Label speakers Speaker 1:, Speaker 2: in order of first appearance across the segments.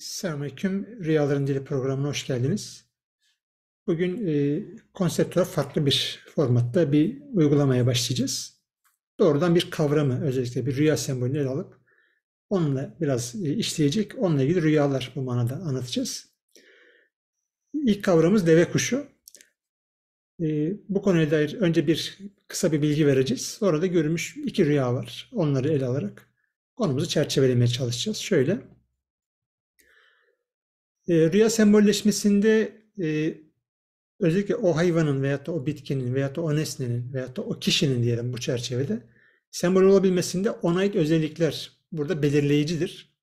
Speaker 1: Selamünaleyküm. Rüyaların Dili programına hoş geldiniz. Bugün e, konseptör farklı bir formatta bir uygulamaya başlayacağız. Doğrudan bir kavramı özellikle bir rüya sembolünü ele alıp onunla biraz e, işleyecek. Onunla ilgili rüyalar bu manada anlatacağız. İlk kavramımız deve kuşu. E, bu konuya dair önce bir kısa bir bilgi vereceğiz. Sonra da görülmüş iki rüya var. Onları ele alarak konumuzu çerçevelemeye çalışacağız. Şöyle e, rüya sembolleşmesinde e, özellikle o hayvanın veyahut da o bitkinin veyahut da o nesnenin veyahut da o kişinin diyelim bu çerçevede sembol olabilmesinde ona ait özellikler burada belirleyicidir.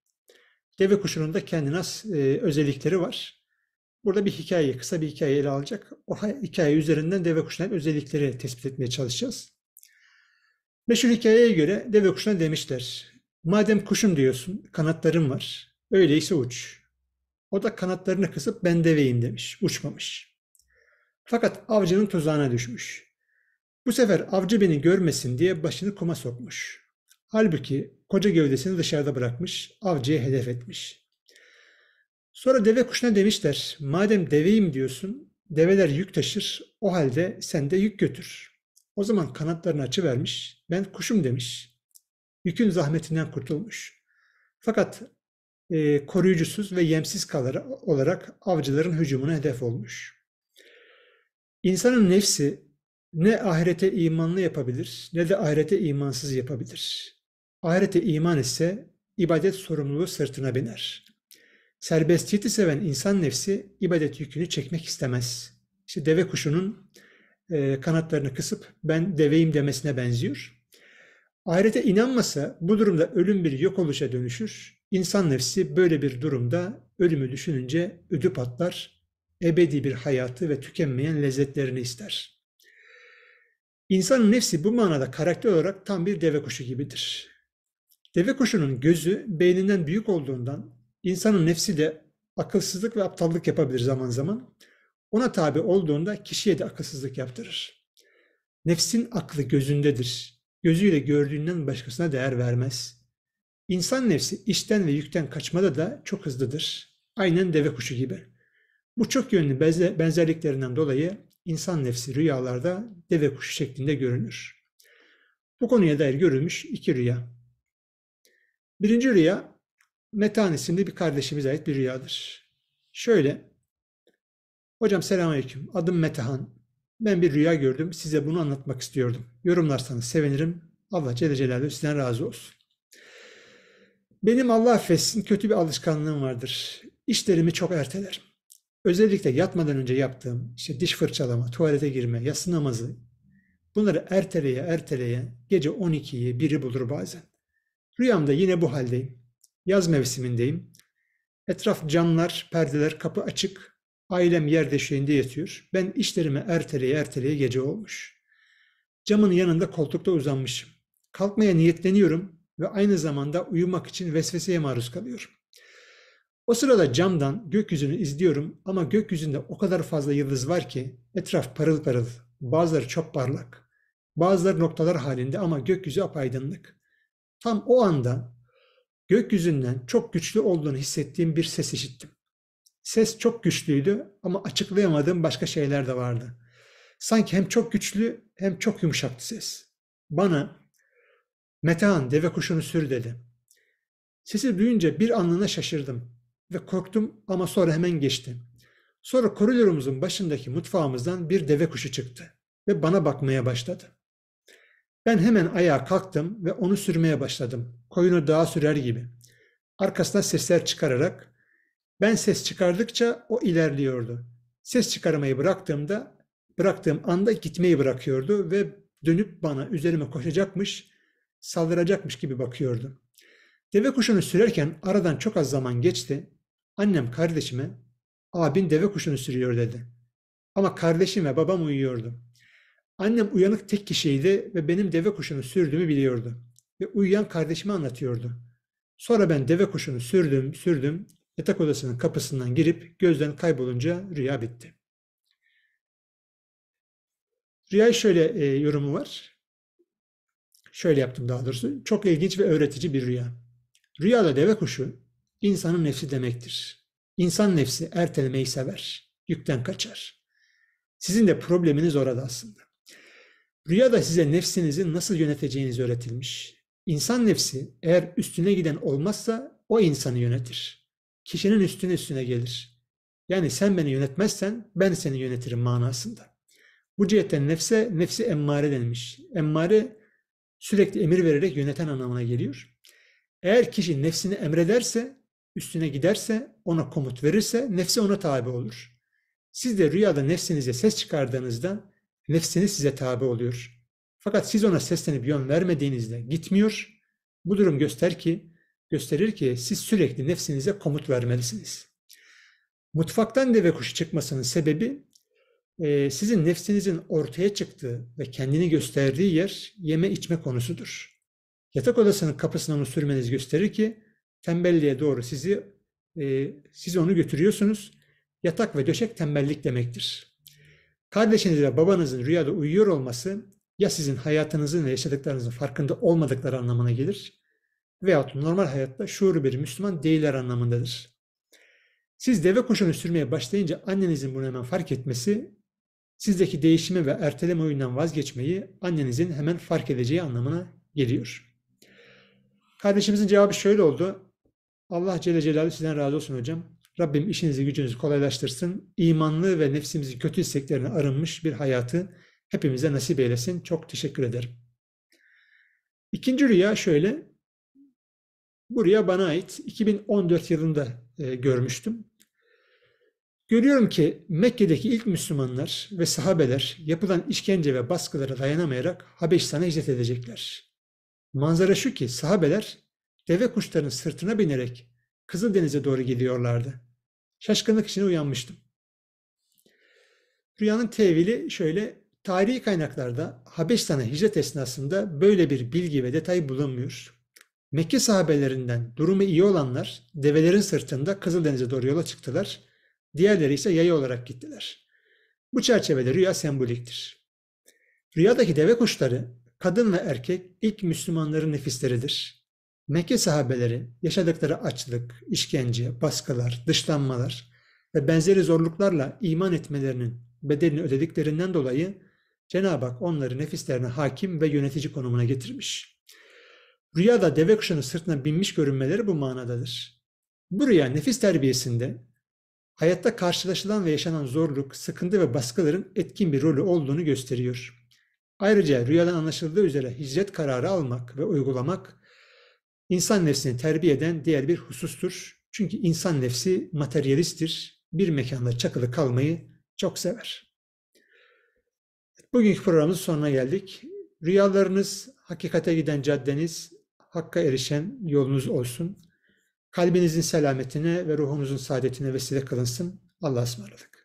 Speaker 1: Deve kuşunun da kendine has e, özellikleri var. Burada bir hikaye, kısa bir hikaye ele alacak. O hikaye üzerinden deve kuşunun özellikleri tespit etmeye çalışacağız. Meşhur hikayeye göre deve kuşuna demişler. Madem kuşum diyorsun, kanatların var. Öyleyse uç. O da kanatlarını kısıp ben deveyim demiş. Uçmamış. Fakat avcının tuzağına düşmüş. Bu sefer avcı beni görmesin diye başını kuma sokmuş. Halbuki koca gövdesini dışarıda bırakmış, avcıya hedef etmiş. Sonra deve kuşuna demişler, madem deveyim diyorsun, develer yük taşır, o halde sen de yük götür. O zaman kanatlarını açıvermiş, ben kuşum demiş. Yükün zahmetinden kurtulmuş. Fakat e, koruyucusuz ve yemsiz kalır, olarak avcıların hücumuna hedef olmuş. İnsanın nefsi ne ahirete imanlı yapabilir ne de ahirete imansız yapabilir. Ahirete iman ise ibadet sorumluluğu sırtına biner. Serbestiyeti seven insan nefsi ibadet yükünü çekmek istemez. İşte deve kuşunun e, kanatlarını kısıp ben deveyim demesine benziyor. Ahirete inanmasa bu durumda ölüm bir yok oluşa dönüşür İnsan nefsi böyle bir durumda ölümü düşününce ödü patlar, ebedi bir hayatı ve tükenmeyen lezzetlerini ister. İnsanın nefsi bu manada karakter olarak tam bir deve kuşu gibidir. Deve kuşunun gözü beyninden büyük olduğundan insanın nefsi de akılsızlık ve aptallık yapabilir zaman zaman. Ona tabi olduğunda kişiye de akılsızlık yaptırır. Nefsin aklı gözündedir. Gözüyle gördüğünden başkasına değer vermez.'' İnsan nefsi işten ve yükten kaçmada da çok hızlıdır. Aynen deve kuşu gibi. Bu çok yönlü benzerliklerinden dolayı insan nefsi rüyalarda deve kuşu şeklinde görünür. Bu konuya dair görülmüş iki rüya. Birinci rüya Metan isimli bir kardeşimize ait bir rüyadır. Şöyle, hocam selamünaleyküm, adım Metehan. Ben bir rüya gördüm, size bunu anlatmak istiyordum. Yorumlarsanız sevinirim. Allah Celle Celaluhu sizden razı olsun. Benim Allah affetsin kötü bir alışkanlığım vardır. İşlerimi çok ertelerim. Özellikle yatmadan önce yaptığım işte diş fırçalama, tuvalete girme, yatsı namazı bunları erteleye erteleye gece 12'yi biri bulur bazen. Rüyamda yine bu haldeyim. Yaz mevsimindeyim. Etraf camlar, perdeler, kapı açık. Ailem yer döşeğinde yatıyor. Ben işlerimi erteleye erteleye gece olmuş. Camın yanında koltukta uzanmışım. Kalkmaya niyetleniyorum ve aynı zamanda uyumak için vesveseye maruz kalıyor. O sırada camdan gökyüzünü izliyorum ama gökyüzünde o kadar fazla yıldız var ki etraf parıl parıl, bazıları çok parlak, bazıları noktalar halinde ama gökyüzü apaydınlık. Tam o anda gökyüzünden çok güçlü olduğunu hissettiğim bir ses işittim. Ses çok güçlüydü ama açıklayamadığım başka şeyler de vardı. Sanki hem çok güçlü hem çok yumuşaktı ses. Bana Metehan deve kuşunu sür dedi. Sesi duyunca bir anlığına şaşırdım ve korktum ama sonra hemen geçti. Sonra koridorumuzun başındaki mutfağımızdan bir deve kuşu çıktı ve bana bakmaya başladı. Ben hemen ayağa kalktım ve onu sürmeye başladım. Koyunu dağa sürer gibi. Arkasına sesler çıkararak ben ses çıkardıkça o ilerliyordu. Ses çıkarmayı bıraktığımda bıraktığım anda gitmeyi bırakıyordu ve dönüp bana üzerime koşacakmış saldıracakmış gibi bakıyordu. Deve kuşunu sürerken aradan çok az zaman geçti. Annem kardeşime abin deve kuşunu sürüyor dedi. Ama kardeşim ve babam uyuyordu. Annem uyanık tek kişiydi ve benim deve kuşunu sürdüğümü biliyordu. Ve uyuyan kardeşime anlatıyordu. Sonra ben deve kuşunu sürdüm, sürdüm. Yatak odasının kapısından girip gözden kaybolunca rüya bitti. Rüya şöyle e, yorumu var. Şöyle yaptım daha doğrusu. Çok ilginç ve öğretici bir rüya. Rüyada deve kuşu insanın nefsi demektir. İnsan nefsi ertelemeyi sever. Yükten kaçar. Sizin de probleminiz orada aslında. Rüyada size nefsinizi nasıl yöneteceğiniz öğretilmiş. İnsan nefsi eğer üstüne giden olmazsa o insanı yönetir. Kişinin üstüne üstüne gelir. Yani sen beni yönetmezsen ben seni yönetirim manasında. Bu cihetten nefse nefsi emmare denilmiş. Emmare sürekli emir vererek yöneten anlamına geliyor. Eğer kişi nefsini emrederse, üstüne giderse, ona komut verirse nefsi ona tabi olur. Siz de rüyada nefsinize ses çıkardığınızda nefsiniz size tabi oluyor. Fakat siz ona seslenip yön vermediğinizde gitmiyor. Bu durum göster ki gösterir ki siz sürekli nefsinize komut vermelisiniz. Mutfaktan deve kuşu çıkmasının sebebi e, sizin nefsinizin ortaya çıktığı ve kendini gösterdiği yer yeme içme konusudur. Yatak odasının kapısına onu sürmeniz gösterir ki tembelliğe doğru sizi e, siz onu götürüyorsunuz. Yatak ve döşek tembellik demektir. Kardeşiniz ve babanızın rüyada uyuyor olması ya sizin hayatınızın ve yaşadıklarınızın farkında olmadıkları anlamına gelir veyahut normal hayatta şuuru bir Müslüman değiller anlamındadır. Siz deve kuşunu sürmeye başlayınca annenizin bunu hemen fark etmesi sizdeki değişimi ve erteleme oyundan vazgeçmeyi annenizin hemen fark edeceği anlamına geliyor. Kardeşimizin cevabı şöyle oldu. Allah Celle Celaluhu sizden razı olsun hocam. Rabbim işinizi gücünüzü kolaylaştırsın. İmanlı ve nefsimizi kötü isteklerine arınmış bir hayatı hepimize nasip eylesin. Çok teşekkür ederim. İkinci rüya şöyle. Bu rüya bana ait. 2014 yılında e, görmüştüm. Görüyorum ki Mekke'deki ilk Müslümanlar ve sahabeler yapılan işkence ve baskılara dayanamayarak Habeşistan'a hicret edecekler. Manzara şu ki sahabeler deve kuşlarının sırtına binerek Kızıldeniz'e doğru gidiyorlardı. Şaşkınlık içine uyanmıştım. Rüyanın tevili şöyle, tarihi kaynaklarda Habeşistan'a hicret esnasında böyle bir bilgi ve detay bulunmuyor. Mekke sahabelerinden durumu iyi olanlar develerin sırtında Kızıldeniz'e doğru yola çıktılar Diğerleri ise yayı olarak gittiler. Bu çerçevede rüya semboliktir. Rüyadaki deve kuşları kadın ve erkek ilk Müslümanların nefisleridir. Mekke sahabeleri yaşadıkları açlık, işkence, baskılar, dışlanmalar ve benzeri zorluklarla iman etmelerinin bedelini ödediklerinden dolayı Cenab-ı Hak onları nefislerine hakim ve yönetici konumuna getirmiş. Rüyada deve kuşunun sırtına binmiş görünmeleri bu manadadır. Bu rüya nefis terbiyesinde hayatta karşılaşılan ve yaşanan zorluk, sıkıntı ve baskıların etkin bir rolü olduğunu gösteriyor. Ayrıca rüyadan anlaşıldığı üzere hicret kararı almak ve uygulamak insan nefsini terbiye eden diğer bir husustur. Çünkü insan nefsi materyalisttir, bir mekanda çakılı kalmayı çok sever. Bugünkü programımızın sonuna geldik. Rüyalarınız, hakikate giden caddeniz, hakka erişen yolunuz olsun. Kalbinizin selametine ve ruhunuzun saadetine vesile kılınsın. Allah'a ısmarladık.